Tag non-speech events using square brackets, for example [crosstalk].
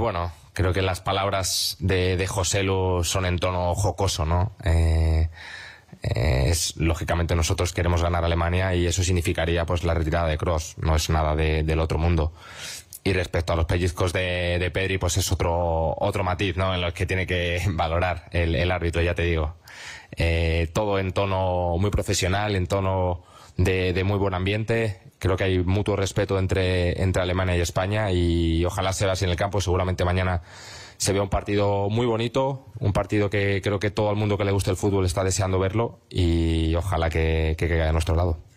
bueno, creo que las palabras de, de José Lu son en tono jocoso, ¿no? Eh, eh, es, lógicamente nosotros queremos ganar a Alemania y eso significaría pues la retirada de Cross, no es nada del otro mundo. Y respecto a los pellizcos de, de, Pedri, pues es otro, otro matiz, ¿no? En los que tiene que [laughs] valorar el, el árbitro, ya te digo. Eh, todo en tono muy profesional, en tono de, muy buen ambiente. Creo que hay mutuo respeto entre, entre Alemania y España y ojalá se vea así en el campo. Seguramente mañana se vea un partido muy bonito, un partido que creo que todo el mundo que le gusta el fútbol está deseando verlo y ojalá que, que quede a nuestro lado.